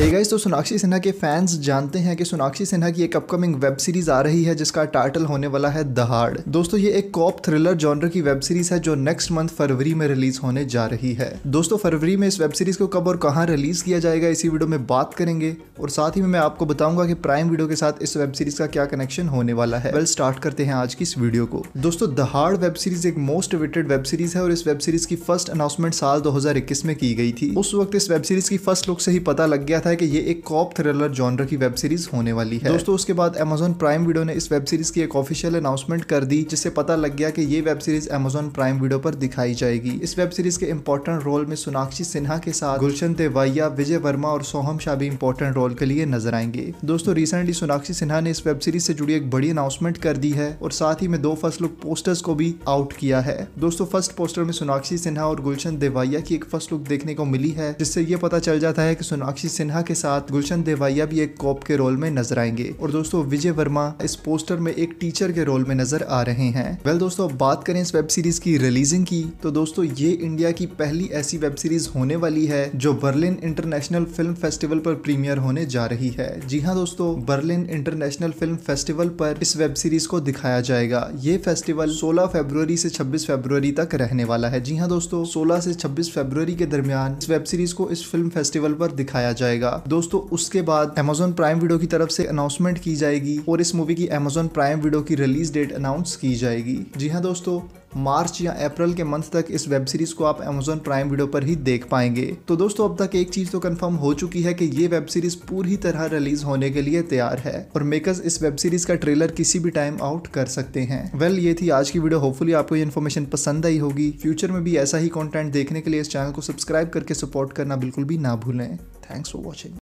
है गाइस तो सोनाक्षी सिन्हा के फैंस जानते हैं कि सोनाक्षी सिन्हा की एक अपकमिंग वेब सीरीज आ रही है जिसका टाइटल होने वाला है दहाड़ दोस्तों ये एक कॉप थ्रिलर जॉनर की वेब सीरीज है जो नेक्स्ट मंथ फरवरी में रिलीज होने जा रही है दोस्तों फरवरी में इस वेब सीरीज को कब और कहाँ रिलीज किया जाएगा इसी वीडियो में बात करेंगे और साथ ही में मैं आपको बताऊंगा की प्राइम वीडियो के साथ इस वेब सीरीज का क्या कनेक्शन होने वाला है वेल स्टार्ट करते हैं आज की इस वीडियो को दोस्तों दहाड़ वेब सीरीज एक मोस्ट वेटेड वेब सीरीज है और इस वेब सीरीज की फर्स्ट अनाउंसमेंट साल दो में की गई थी उस वक्त इस वेब सीरीज की फर्स्ट लुक से ही पता लग गया था था कि ये एक कॉप थ्रिलर जॉनर की वेब सीरीज होने वाली है दोस्तों उसके बाद अमेजोन प्राइम वीडियो ने इस वेब सीरीज की एक ऑफिशियल अनाउंसमेंट कर दी जिससे पता लग गया कि ये web series Amazon Prime Video पर दिखाई जाएगी इस वेब सीरीज के इम्पोर्टेंट रोल में सोनाक्षी सिन्हा के साथ गुलशन देवाइया विजय वर्मा और सोहम शाह भी इम्पोर्टेंट रोल के लिए नजर आएंगे दोस्तों रिसेंटली सोनाक्षी सिन्हा ने इस वेब सीरीज से जुड़ी एक बड़ी अनाउंसमेंट कर दी है और साथ ही में दो फर्स्ट लुक पोस्टर्स को भी आउट किया है दोस्तों फर्स्ट पोस्टर में सोनाक्षी सिन्हा और गुलशन देवाइया की एक फर्स्ट लुक देखने को मिली है जिससे ये पता चल जाता है की सोनाक्षी सिन्हा नेहा के साथ गुलशन देवाइया भी एक कॉप के रोल में नजर आएंगे और दोस्तों विजय वर्मा इस पोस्टर में एक टीचर के रोल में नजर आ रहे हैं वेल दोस्तों बात करें इस वेब सीरीज की रिलीजिंग की तो दोस्तों ये इंडिया की पहली ऐसी वेब सीरीज होने वाली है जो बर्लिन इंटरनेशनल फिल्म फेस्टिवल पर प्रीमियर होने जा रही है जी हाँ दोस्तों बर्लिन इंटरनेशनल फिल्म फेस्टिवल पर इस वेब सीरीज को दिखाया जाएगा ये फेस्टिवल 16 फरवरी से 26 फरवरी तक रहने वाला है जी हाँ दोस्तों 16 से 26 फरवरी के दरमियान इस वेब सीरीज को इस फिल्म फेस्टिवल पर दिखाया जाएगा जाएगा दोस्तों उसके बाद एमेजोन प्राइम वीडियो की तरफ से अनाउंसमेंट की जाएगी और इस मूवी की एमेजोन प्राइम वीडियो की रिलीज डेट अनाउंस की जाएगी जी हाँ दोस्तों मार्च या अप्रैल के मंथ तक इस वेब सीरीज को आप अमेजोन प्राइम वीडियो पर ही देख पाएंगे तो दोस्तों अब तक एक चीज तो कंफर्म हो चुकी है कि ये वेब सीरीज पूरी तरह रिलीज होने के लिए तैयार है और मेकर्स इस वेब सीरीज का ट्रेलर किसी भी टाइम आउट कर सकते हैं वेल well, ये थी आज की वीडियो होपफुली आपको ये इन्फॉर्मेशन पसंद आई होगी फ्यूचर में भी ऐसा ही कॉन्टेंट देखने के लिए इस चैनल को सब्सक्राइब करके सपोर्ट करना बिल्कुल भी ना भूलें थैंक्स फॉर वॉचिंग